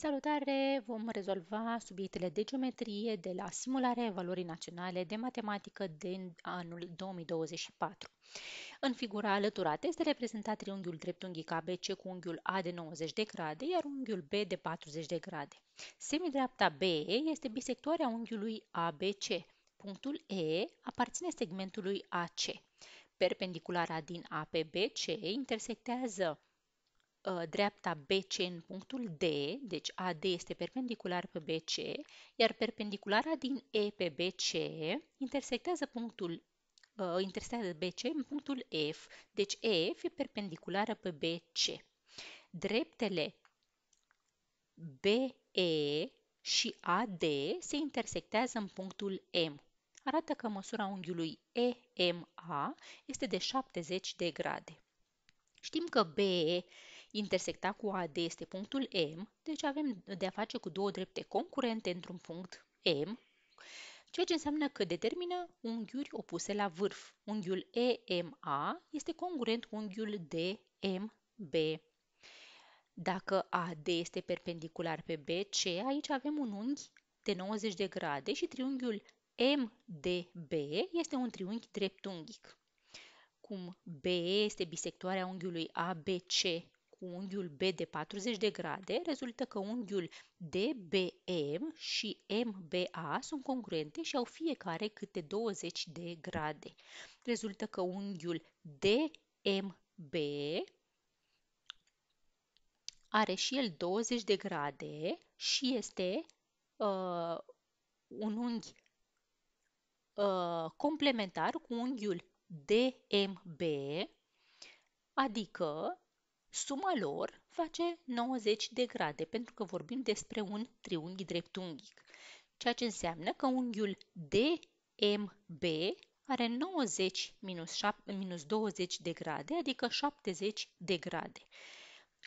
Salutare! Vom rezolva subiectele de geometrie de la simularea evaluării naționale de matematică din anul 2024. În figura alăturată este reprezentat triunghiul dreptunghic ABC cu unghiul A de 90 de grade, iar unghiul B de 40 de grade. Semidreapta BE este bisectoarea unghiului ABC. Punctul E aparține segmentului AC. Perpendiculara din APBC intersectează Uh, dreapta BC în punctul D, deci AD este perpendicular pe BC, iar perpendiculara din E pe BC intersectează punctul uh, intersectează BC în punctul F, deci EF e perpendiculară pe BC. Dreptele BE și AD se intersectează în punctul M. Arată că măsura unghiului EMA este de 70 de grade. Știm că BE intersecta cu AD este punctul M, deci avem de-a face cu două drepte concurente într-un punct M, ceea ce înseamnă că determină unghiuri opuse la vârf. Unghiul EMA este congruent cu unghiul DMB. Dacă AD este perpendicular pe BC, aici avem un unghi de 90 de grade și triunghiul MDB este un triunghi dreptunghic. Cum BE este bisectoarea unghiului ABC cu unghiul B de 40 de grade, rezultă că unghiul DBM și MBA sunt congruente și au fiecare câte 20 de grade. Rezultă că unghiul DMB are și el 20 de grade și este uh, un unghi uh, complementar cu unghiul DMB, adică Suma lor face 90 de grade, pentru că vorbim despre un triunghi dreptunghic, ceea ce înseamnă că unghiul DMB are 90 minus, 7, minus 20 de grade, adică 70 de grade.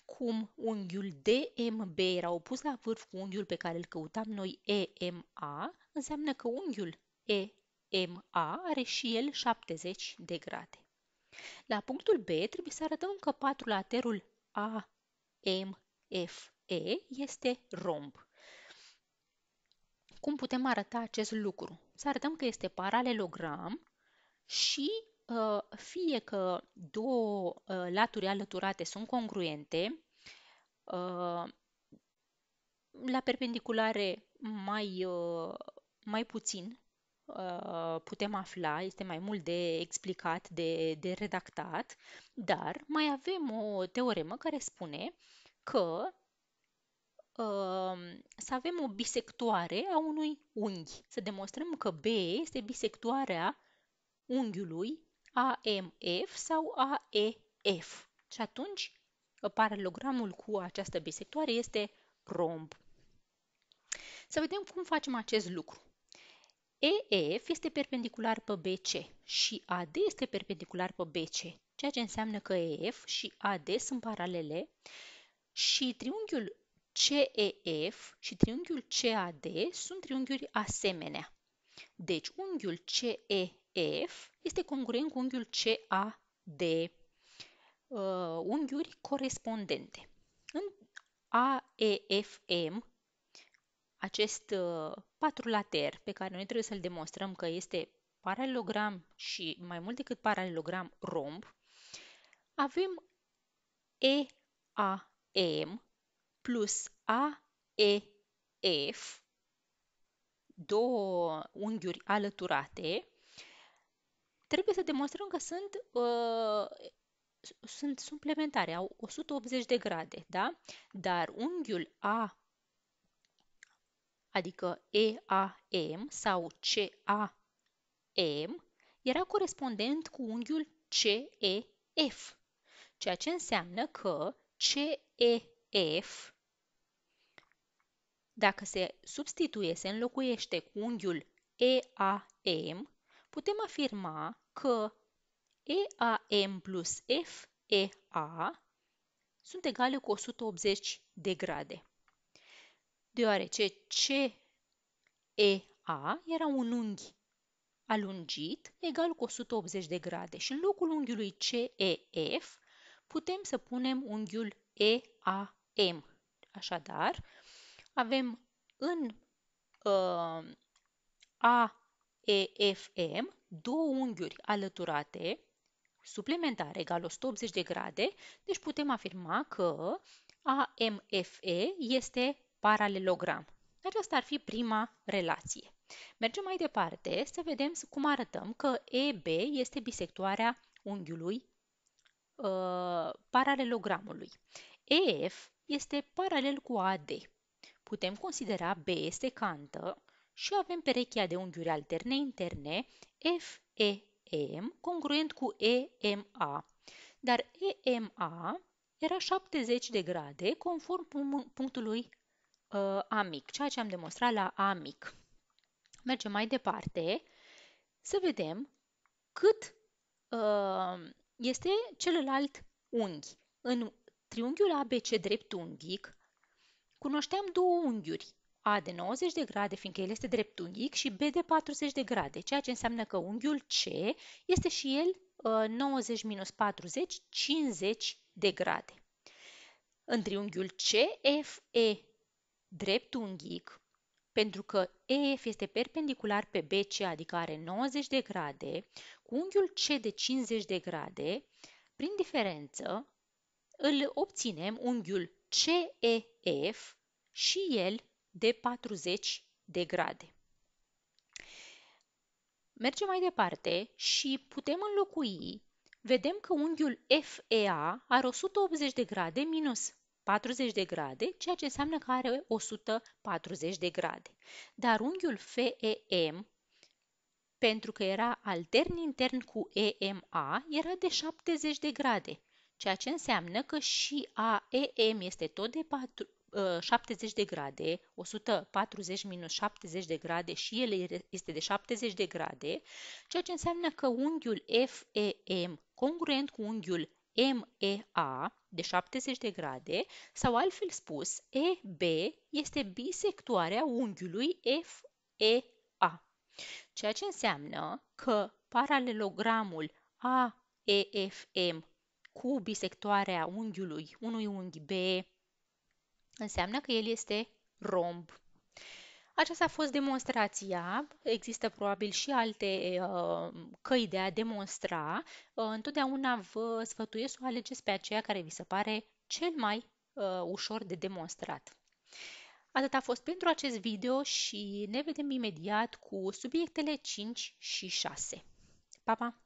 Cum unghiul DMB era opus la vârf cu unghiul pe care îl căutam noi EMA, înseamnă că unghiul EMA are și el 70 de grade. La punctul B trebuie să arătăm că patrulaterul AMFE este romb. Cum putem arăta acest lucru? Să arătăm că este paralelogram și uh, fie că două uh, laturi alăturate sunt congruente, uh, la perpendiculare mai, mai puțin Uh, putem afla, este mai mult de explicat, de, de redactat, dar mai avem o teoremă care spune că uh, să avem o bisectoare a unui unghi. Să demonstrăm că B este bisectoarea unghiului AMF sau AEF. Și atunci uh, paralelogramul cu această bisectoare este romb. Să vedem cum facem acest lucru. EF este perpendicular pe BC și AD este perpendicular pe BC, ceea ce înseamnă că EF și AD sunt paralele și triunghiul CEF și triunghiul CAD sunt triunghiuri asemenea. Deci, unghiul CEF este congruent cu unghiul CAD, uh, unghiuri corespondente. În AEFM acest uh, patrulater pe care noi trebuie să-l demonstrăm că este paralelogram și mai mult decât paralelogram romb, avem EAM plus AEF, două unghiuri alăturate, trebuie să demonstrăm că sunt, uh, sunt suplementare, au 180 de grade, da? Dar unghiul A adică EAM sau CAM, era corespondent cu unghiul CEF, ceea ce înseamnă că CEF, dacă se substituie, se înlocuiește cu unghiul EAM, putem afirma că EAM plus FEA sunt egale cu 180 de grade deoarece CEA era un unghi alungit egal cu 180 de grade și în locul unghiului CEF putem să punem unghiul EAM. Așadar, avem în uh, AEFM două unghiuri alăturate, suplimentare, egal 180 de grade, deci putem afirma că AMFE este paralelogram. Aceasta ar fi prima relație. Mergem mai departe să vedem cum arătăm că EB este bisectoarea unghiului uh, paralelogramului. EF este paralel cu AD. Putem considera B cantă și avem perechea de unghiuri alterne interne FEM congruent cu EMA. Dar EMA era 70 de grade conform punctului uh, amic, ceea ce am demonstrat la Amic. Mergem mai departe să vedem cât uh, este celălalt unghi. În triunghiul ABC dreptunghic cunoșteam două unghiuri, A de 90 de grade, fiindcă el este dreptunghic, și B de 40 de grade, ceea ce înseamnă că unghiul C este și el 90 uh, minus 40, 50 de grade. În triunghiul CFE dreptunghic, pentru că EF este perpendicular pe BC, adică are 90 de grade, cu unghiul C de 50 de grade, prin diferență îl obținem unghiul CEF și el de 40 de grade. Mergem mai departe și putem înlocui, vedem că unghiul FEA are 180 de grade minus 40 de grade, ceea ce înseamnă că are 140 de grade. Dar unghiul FEM, pentru că era altern intern cu EMA, era de 70 de grade, ceea ce înseamnă că și AEM este tot de 4, 70 uh, de grade, 140 minus 70 de grade și el este de 70 de grade, ceea ce înseamnă că unghiul FEM congruent cu unghiul MEA de 70 de grade sau altfel spus, EB este bisectoarea unghiului FEA, ceea ce înseamnă că paralelogramul AEFM cu bisectoarea unghiului unui unghi B înseamnă că el este romb. Aceasta a fost demonstrația, există probabil și alte uh, căi de a demonstra. Uh, întotdeauna vă sfătuiesc să o alegeți pe aceea care vi se pare cel mai uh, ușor de demonstrat. Atât a fost pentru acest video și ne vedem imediat cu subiectele 5 și 6. Pa, pa!